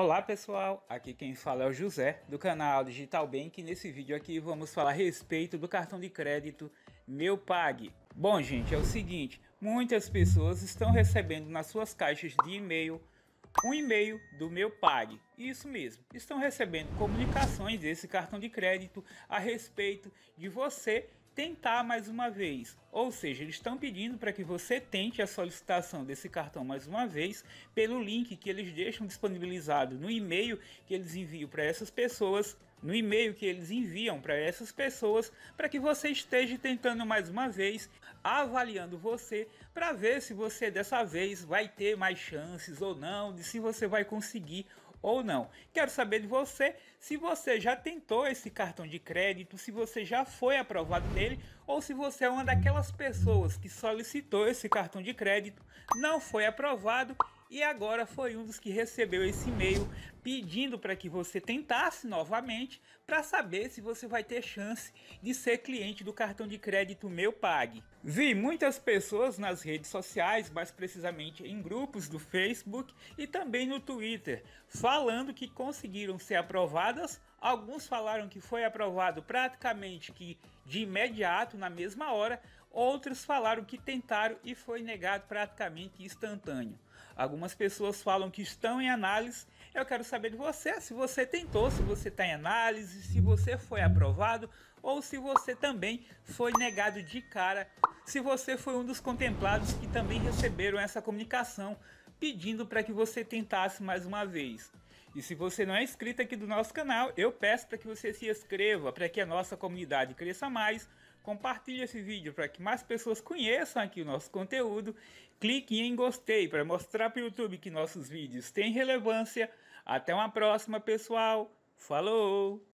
Olá pessoal, aqui quem fala é o José do canal Digital Bank e nesse vídeo aqui vamos falar a respeito do cartão de crédito Meu Pag. Bom gente, é o seguinte, muitas pessoas estão recebendo nas suas caixas de e-mail um e-mail do Meu Pag. Isso mesmo, estão recebendo comunicações desse cartão de crédito a respeito de você tentar mais uma vez. Ou seja, eles estão pedindo para que você tente a solicitação desse cartão mais uma vez pelo link que eles deixam disponibilizado no e-mail que eles enviam para essas pessoas no e-mail que eles enviam para essas pessoas para que você esteja tentando mais uma vez, avaliando você para ver se você dessa vez vai ter mais chances ou não, de se você vai conseguir ou não. Quero saber de você se você já tentou esse cartão de crédito, se você já foi aprovado nele ou se você é uma daquelas pessoas que solicitou esse cartão de crédito, não foi aprovado e agora foi um dos que recebeu esse e-mail pedindo para que você tentasse novamente para saber se você vai ter chance de ser cliente do cartão de crédito Meu Pague. Vi muitas pessoas nas redes sociais, mais precisamente em grupos do Facebook e também no Twitter, falando que conseguiram ser aprovadas Alguns falaram que foi aprovado praticamente que de imediato, na mesma hora, outros falaram que tentaram e foi negado praticamente instantâneo. Algumas pessoas falam que estão em análise. Eu quero saber de você se você tentou, se você está em análise, se você foi aprovado ou se você também foi negado de cara, se você foi um dos contemplados que também receberam essa comunicação pedindo para que você tentasse mais uma vez. E se você não é inscrito aqui do nosso canal, eu peço para que você se inscreva para que a nossa comunidade cresça mais. Compartilhe esse vídeo para que mais pessoas conheçam aqui o nosso conteúdo. Clique em gostei para mostrar para o YouTube que nossos vídeos têm relevância. Até uma próxima, pessoal. Falou!